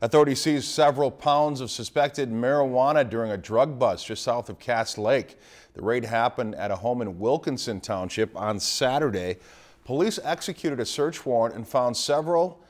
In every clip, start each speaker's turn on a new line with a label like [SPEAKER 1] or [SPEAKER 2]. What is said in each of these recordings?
[SPEAKER 1] Authorities seized several pounds of suspected marijuana during a drug bust just south of Cass Lake. The raid happened at a home in Wilkinson Township on Saturday. Police executed a search warrant and found several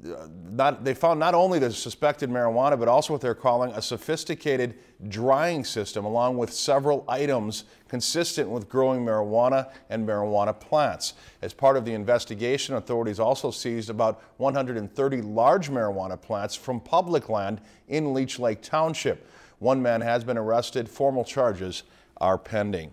[SPEAKER 1] not, they found not only the suspected marijuana, but also what they're calling a sophisticated drying system, along with several items consistent with growing marijuana and marijuana plants. As part of the investigation, authorities also seized about 130 large marijuana plants from public land in Leech Lake Township. One man has been arrested. Formal charges are pending.